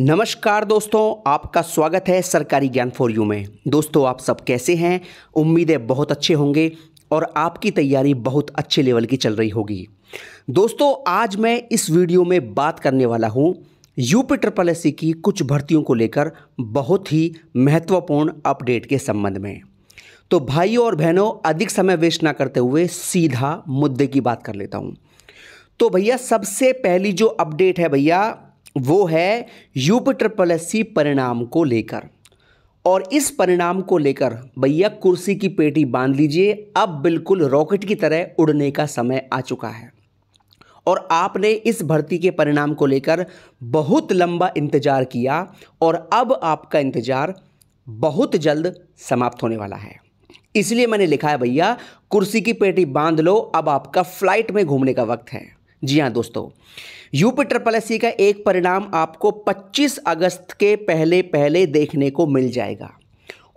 नमस्कार दोस्तों आपका स्वागत है सरकारी ज्ञान फॉर यू में दोस्तों आप सब कैसे हैं उम्मीदें बहुत अच्छे होंगे और आपकी तैयारी बहुत अच्छे लेवल की चल रही होगी दोस्तों आज मैं इस वीडियो में बात करने वाला हूँ यूपी ट्रिपल एस की कुछ भर्तियों को लेकर बहुत ही महत्वपूर्ण अपडेट के संबंध में तो भाइयों और बहनों अधिक समय वेस्ट ना करते हुए सीधा मुद्दे की बात कर लेता हूँ तो भैया सबसे पहली जो अपडेट है भैया वो है यूप ट्रिपल एस सी परिणाम को लेकर और इस परिणाम को लेकर भैया कुर्सी की पेटी बांध लीजिए अब बिल्कुल रॉकेट की तरह उड़ने का समय आ चुका है और आपने इस भर्ती के परिणाम को लेकर बहुत लंबा इंतज़ार किया और अब आपका इंतज़ार बहुत जल्द समाप्त होने वाला है इसलिए मैंने लिखा है भैया कुर्सी की पेटी बांध लो अब आपका फ्लाइट में घूमने का वक्त है जी हाँ दोस्तों यूपी ट्रिपल एस का एक परिणाम आपको 25 अगस्त के पहले पहले देखने को मिल जाएगा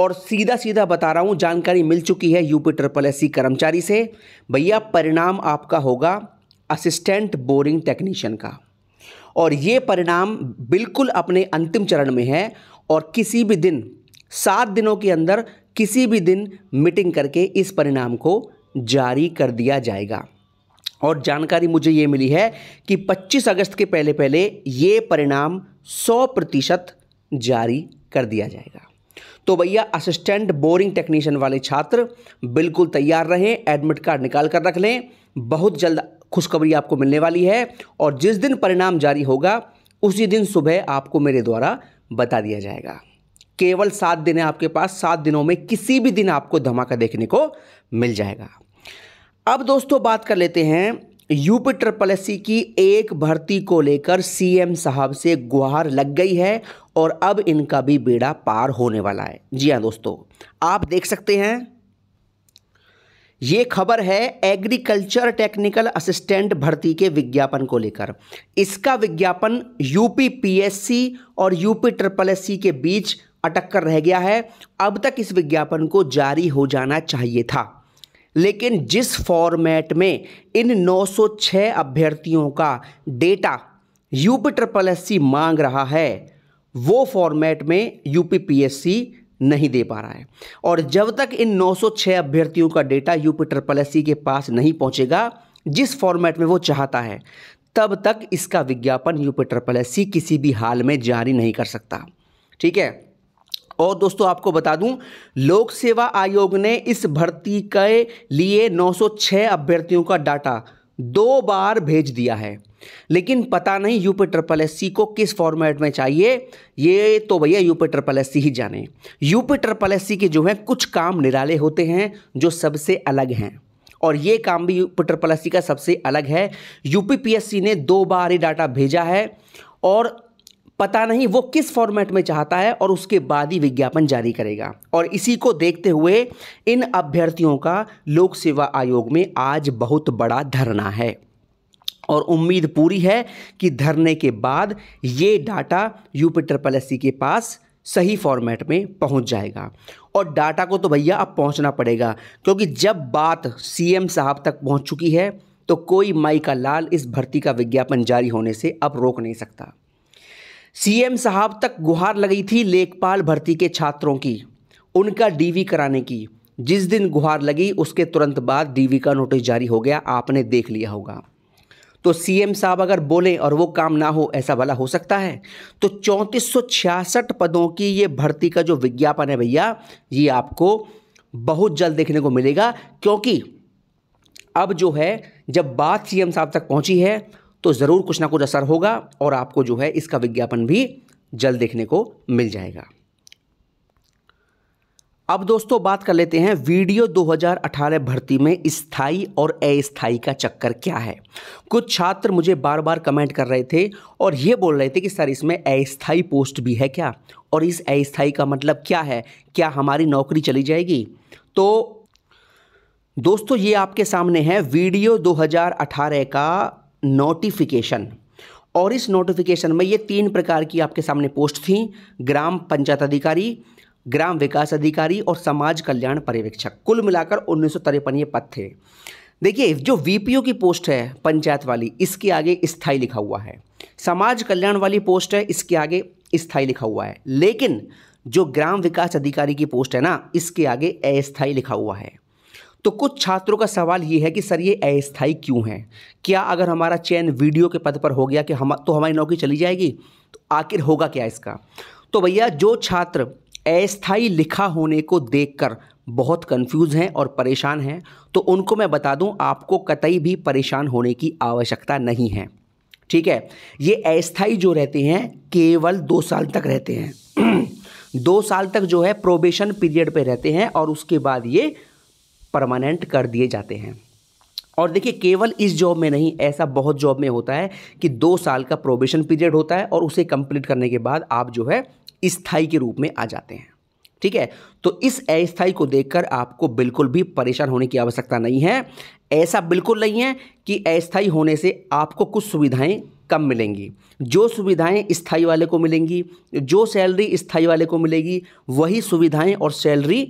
और सीधा सीधा बता रहा हूँ जानकारी मिल चुकी है यूपी ट्रिपल एस कर्मचारी से भैया परिणाम आपका होगा असिस्टेंट बोरिंग टेक्नीशियन का और ये परिणाम बिल्कुल अपने अंतिम चरण में है और किसी भी दिन सात दिनों के अंदर किसी भी दिन मीटिंग करके इस परिणाम को जारी कर दिया जाएगा और जानकारी मुझे ये मिली है कि 25 अगस्त के पहले पहले ये परिणाम 100 प्रतिशत जारी कर दिया जाएगा तो भैया असिस्टेंट बोरिंग टेक्नीशियन वाले छात्र बिल्कुल तैयार रहें एडमिट कार्ड निकाल कर रख लें बहुत जल्द खुशखबरी आपको मिलने वाली है और जिस दिन परिणाम जारी होगा उसी दिन सुबह आपको मेरे द्वारा बता दिया जाएगा केवल सात दिन है आपके पास सात दिनों में किसी भी दिन आपको धमाका देखने को मिल जाएगा अब दोस्तों बात कर लेते हैं यूपी ट्रिपल एस की एक भर्ती को लेकर सीएम साहब से गुहार लग गई है और अब इनका भी बेड़ा पार होने वाला है जी हाँ दोस्तों आप देख सकते हैं ये खबर है एग्रीकल्चर टेक्निकल असिस्टेंट भर्ती के विज्ञापन को लेकर इसका विज्ञापन यूपी पीएससी और यूपी ट्रिपल एस के बीच अटक कर रह गया है अब तक इस विज्ञापन को जारी हो जाना चाहिए था लेकिन जिस फॉर्मेट में इन 906 अभ्यर्थियों का डेटा यूपी ट्रिपल एस मांग रहा है वो फॉर्मेट में यूपीपीएससी नहीं दे पा रहा है और जब तक इन 906 अभ्यर्थियों का डेटा यूपी ट्रिपल एस के पास नहीं पहुंचेगा जिस फॉर्मेट में वो चाहता है तब तक इसका विज्ञापन यूपी ट्रिपल एस किसी भी हाल में जारी नहीं कर सकता ठीक है और दोस्तों आपको बता दूं लोक सेवा आयोग ने इस भर्ती के लिए 906 अभ्यर्थियों का डाटा दो बार भेज दिया है लेकिन पता नहीं यूपी ट्रिपल एस को किस फॉर्मेट में चाहिए ये तो भैया यूपी ट्रिपल एस ही जाने यूपी ट्रिपल एस के जो है कुछ काम निराले होते हैं जो सबसे अलग हैं और ये काम भी यूपी ट्रिपल एस का सबसे अलग है यूपी पीएससी ने दो बार ये डाटा भेजा है और पता नहीं वो किस फॉर्मेट में चाहता है और उसके बाद ही विज्ञापन जारी करेगा और इसी को देखते हुए इन अभ्यर्थियों का लोक सेवा आयोग में आज बहुत बड़ा धरना है और उम्मीद पूरी है कि धरने के बाद ये डाटा यूपिटर एस के पास सही फॉर्मेट में पहुंच जाएगा और डाटा को तो भैया अब पहुंचना पड़ेगा क्योंकि जब बात सीएम साहब तक पहुंच चुकी है तो कोई माई का लाल इस भर्ती का विज्ञापन जारी होने से अब रोक नहीं सकता सीएम साहब तक गुहार लगी थी लेखपाल भर्ती के छात्रों की उनका डीवी कराने की जिस दिन गुहार लगी उसके तुरंत बाद डीवी का नोटिस जारी हो गया आपने देख लिया होगा तो सीएम साहब अगर बोले और वो काम ना हो ऐसा भला हो सकता है तो चौंतीस पदों की ये भर्ती का जो विज्ञापन है भैया ये आपको बहुत जल्द देखने को मिलेगा क्योंकि अब जो है जब बात सीएम साहब तक पहुंची है तो ज़रूर कुछ ना कुछ असर होगा और आपको जो है इसका विज्ञापन भी जल्द देखने को मिल जाएगा अब दोस्तों बात कर लेते हैं वीडियो 2018 भर्ती में स्थाई और अस्थाई का चक्कर क्या है कुछ छात्र मुझे बार बार कमेंट कर रहे थे और ये बोल रहे थे कि सर इसमें अस्थाई पोस्ट भी है क्या और इस अस्थाई का मतलब क्या है क्या हमारी नौकरी चली जाएगी तो दोस्तों ये आपके सामने है वीडियो 2018 का नोटिफिकेशन और इस नोटिफिकेशन में ये तीन प्रकार की आपके सामने पोस्ट थी ग्राम पंचायत अधिकारी ग्राम विकास अधिकारी और समाज कल्याण पर्यवेक्षक कुल मिलाकर उन्नीस ये पद थे देखिए जो वीपीओ की पोस्ट है पंचायत वाली इसके आगे स्थाई लिखा हुआ है समाज कल्याण वाली पोस्ट है इसके आगे स्थाई लिखा हुआ है लेकिन जो ग्राम विकास अधिकारी की पोस्ट है ना इसके आगे अस्थाई लिखा हुआ है तो कुछ छात्रों का सवाल ये है कि सर ये अस्थाई क्यों है क्या अगर हमारा चयन वीडियो के पद पर हो गया कि हम तो हमारी नौकरी चली जाएगी तो आखिर होगा क्या इसका तो भैया जो छात्र अस्थाई लिखा होने को देखकर बहुत कंफ्यूज हैं और परेशान हैं तो उनको मैं बता दूं आपको कतई भी परेशान होने की आवश्यकता नहीं है ठीक है ये अस्थाई जो रहते हैं केवल दो साल तक रहते हैं दो साल तक जो है प्रोबेशन पीरियड पे रहते हैं और उसके बाद ये परमानेंट कर दिए जाते हैं और देखिए केवल इस जॉब में नहीं ऐसा बहुत जॉब में होता है कि दो साल का प्रोबेशन पीरियड होता है और उसे कंप्लीट करने के बाद आप जो है स्थाई के रूप में आ जाते हैं ठीक है तो इस अस्थाई को देखकर आपको बिल्कुल भी परेशान होने की आवश्यकता नहीं है ऐसा बिल्कुल नहीं है कि अस्थाई होने से आपको कुछ सुविधाएं कम मिलेंगी जो सुविधाएं स्थाई वाले को मिलेंगी जो सैलरी स्थाई वाले को मिलेगी वही सुविधाएं और सैलरी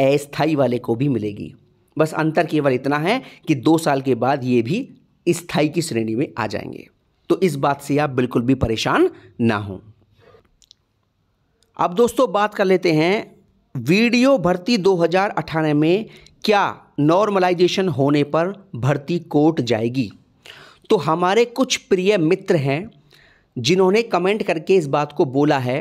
अस्थाई वाले को भी मिलेगी बस अंतर केवल इतना है कि दो साल के बाद ये भी स्थाई की श्रेणी में आ जाएंगे तो इस बात से आप बिल्कुल भी परेशान ना हों अब दोस्तों बात कर लेते हैं वीडियो भर्ती 2018 में क्या नॉर्मलाइजेशन होने पर भर्ती कोट जाएगी तो हमारे कुछ प्रिय मित्र हैं जिन्होंने कमेंट करके इस बात को बोला है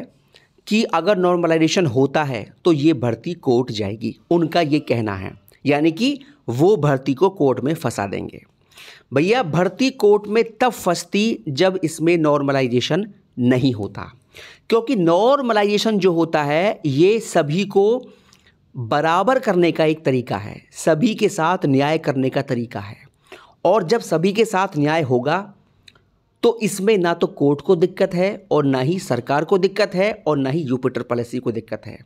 कि अगर नॉर्मलाइजेशन होता है तो ये भर्ती कोर्ट जाएगी उनका ये कहना है यानी कि वो भर्ती को कोर्ट में फंसा देंगे भैया भर्ती कोर्ट में तब फंसती जब इसमें नॉर्मलाइजेशन नहीं होता क्योंकि नॉर्मलाइजेशन जो होता है ये सभी को बराबर करने का एक तरीका है सभी के साथ न्याय करने का तरीका है और जब सभी के साथ न्याय होगा तो इसमें ना तो कोर्ट को दिक्कत है और ना ही सरकार को दिक्कत है और ना ही यूपिटर पॉलिसी को दिक्कत है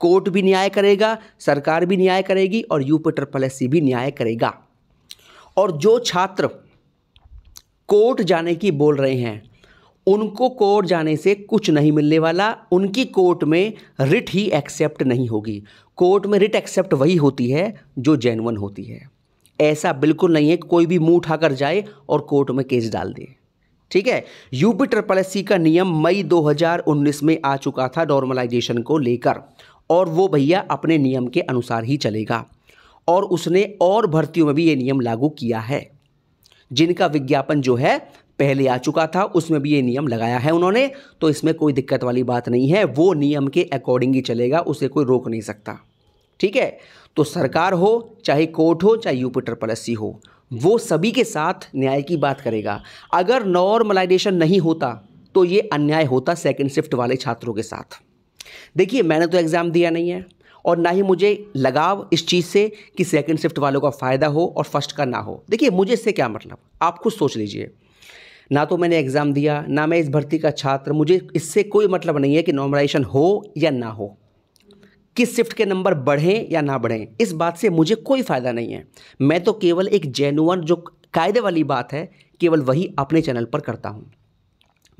कोर्ट भी न्याय करेगा सरकार भी न्याय करेगी और यूपिटर पॉलिसी भी न्याय करेगा और जो छात्र कोर्ट जाने की बोल रहे हैं उनको कोर्ट जाने से कुछ नहीं मिलने वाला उनकी कोर्ट में रिट ही एक्सेप्ट नहीं होगी कोर्ट में रिट एक्सेप्ट वही होती है जो जेनवन होती है ऐसा बिल्कुल नहीं है कोई भी मुंह उठाकर जाए और कोर्ट में केस डाल दे ठीक है यूपी ट्रिपल एस का नियम मई 2019 में आ चुका था नॉर्मलाइजेशन को लेकर और वो भैया अपने नियम के अनुसार ही चलेगा और उसने और भर्तियों में भी ये नियम लागू किया है जिनका विज्ञापन जो है पहले आ चुका था उसमें भी ये नियम लगाया है उन्होंने तो इसमें कोई दिक्कत वाली बात नहीं है वो नियम के अकॉर्डिंग ही चलेगा उसे कोई रोक नहीं सकता ठीक है तो सरकार हो चाहे कोर्ट हो चाहे यूपी ट्रिपल एस हो वो सभी के साथ न्याय की बात करेगा अगर नॉर्मलाइजेशन नहीं होता तो ये अन्याय होता सेकेंड शिफ्ट वाले छात्रों के साथ देखिए मैंने तो एग्ज़ाम दिया नहीं है और ना ही मुझे लगाव इस चीज़ से कि सेकेंड शिफ्ट वालों का फ़ायदा हो और फर्स्ट का ना हो देखिए मुझे इससे क्या मतलब आप खुद सोच लीजिए ना तो मैंने एग्ज़ाम दिया ना मैं इस भर्ती का छात्र मुझे इससे कोई मतलब नहीं है कि नॉर्मलाइजेशन हो या ना हो किस शिफ्ट के नंबर बढ़ें या ना बढ़ें इस बात से मुझे कोई फ़ायदा नहीं है मैं तो केवल एक जेनुअन जो कायदे वाली बात है केवल वही अपने चैनल पर करता हूँ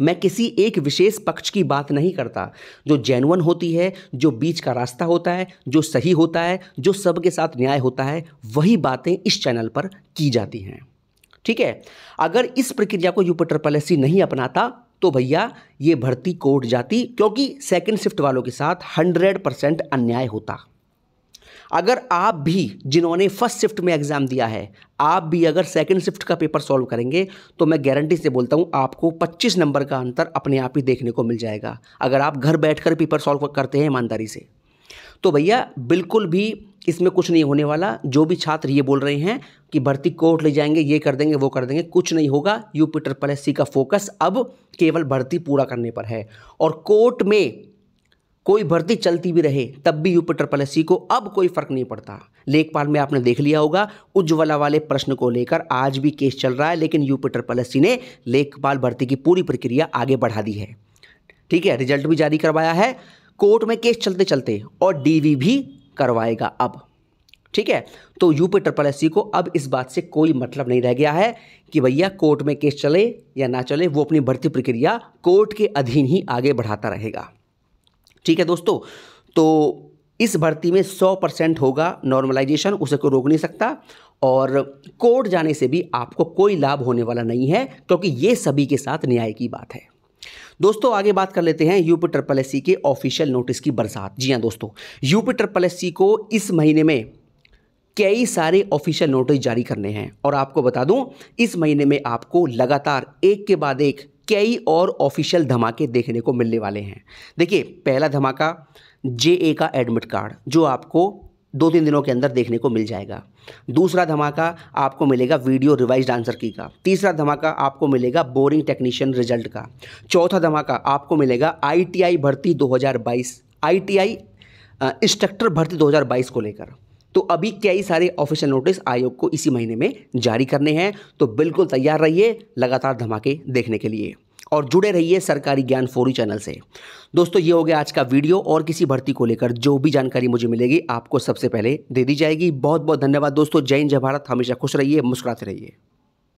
मैं किसी एक विशेष पक्ष की बात नहीं करता जो जेनुअन होती है जो बीच का रास्ता होता है जो सही होता है जो सबके साथ न्याय होता है वही बातें इस चैनल पर की जाती हैं ठीक है अगर इस प्रक्रिया को यूपिटर पॉलिसी नहीं अपनाता तो भैया ये भर्ती कोर्ट जाती क्योंकि सेकंड शिफ्ट वालों के साथ हंड्रेड परसेंट अन्याय होता अगर आप भी जिन्होंने फर्स्ट शिफ्ट में एग्ज़ाम दिया है आप भी अगर सेकंड शिफ्ट का पेपर सॉल्व करेंगे तो मैं गारंटी से बोलता हूँ आपको 25 नंबर का अंतर अपने आप ही देखने को मिल जाएगा अगर आप घर बैठकर पेपर सॉल्व करते हैं ईमानदारी से तो भैया बिल्कुल भी इसमें कुछ नहीं होने वाला जो भी छात्र ये बोल रहे हैं कि भर्ती कोर्ट ले जाएंगे ये कर देंगे वो कर देंगे कुछ नहीं होगा यूपीटर ट्रिपल का फोकस अब केवल भर्ती पूरा करने पर है और कोर्ट में कोई भर्ती चलती भी रहे तब भी यूपीटर ट्रिपल को अब कोई फर्क नहीं पड़ता लेखपाल में आपने देख लिया होगा उज्ज्वला वाले प्रश्न को लेकर आज भी केस चल रहा है लेकिन यूपीटर ट्रिपल ने लेखपाल भर्ती की पूरी प्रक्रिया आगे बढ़ा दी है ठीक है रिजल्ट भी जारी करवाया है कोर्ट में केस चलते चलते और डीवी भी करवाएगा अब ठीक है तो यूपी ट्रिपल एस को अब इस बात से कोई मतलब नहीं रह गया है कि भैया कोर्ट में केस चले या ना चले वो अपनी भर्ती प्रक्रिया कोर्ट के अधीन ही आगे बढ़ाता रहेगा ठीक है दोस्तों तो इस भर्ती में 100 परसेंट होगा नॉर्मलाइजेशन उसे को रोक नहीं सकता और कोर्ट जाने से भी आपको कोई लाभ होने वाला नहीं है क्योंकि ये सभी के साथ न्याय की बात है दोस्तों आगे बात कर लेते हैं यूपी ट्रिपल एस के ऑफिशियल नोटिस की बरसात जी हाँ दोस्तों यूपी ट्रिपल एस को इस महीने में कई सारे ऑफिशियल नोटिस जारी करने हैं और आपको बता दूं इस महीने में आपको लगातार एक के बाद एक कई और ऑफिशियल धमाके देखने को मिलने वाले हैं देखिए पहला धमाका जे ए का एडमिट कार्ड जो आपको दो तीन दिनों के अंदर देखने को मिल जाएगा दूसरा धमाका आपको मिलेगा वीडियो रिवाइज आंसर की का तीसरा धमाका आपको मिलेगा बोरिंग टेक्नीशियन रिजल्ट का चौथा धमाका आपको मिलेगा आईटीआई भर्ती 2022 आईटीआई इंस्ट्रक्टर भर्ती 2022 को लेकर तो अभी कई सारे ऑफिशियल नोटिस आयोग को इसी महीने में जारी करने हैं तो बिल्कुल तैयार रहिए लगातार धमाके देखने के लिए और जुड़े रहिए सरकारी ज्ञान फोरी चैनल से दोस्तों ये हो गया आज का वीडियो और किसी भर्ती को लेकर जो भी जानकारी मुझे मिलेगी आपको सबसे पहले दे दी जाएगी बहुत बहुत धन्यवाद दोस्तों जय हिंद जय भारत हमेशा खुश रहिए मुस्कुराते रहिए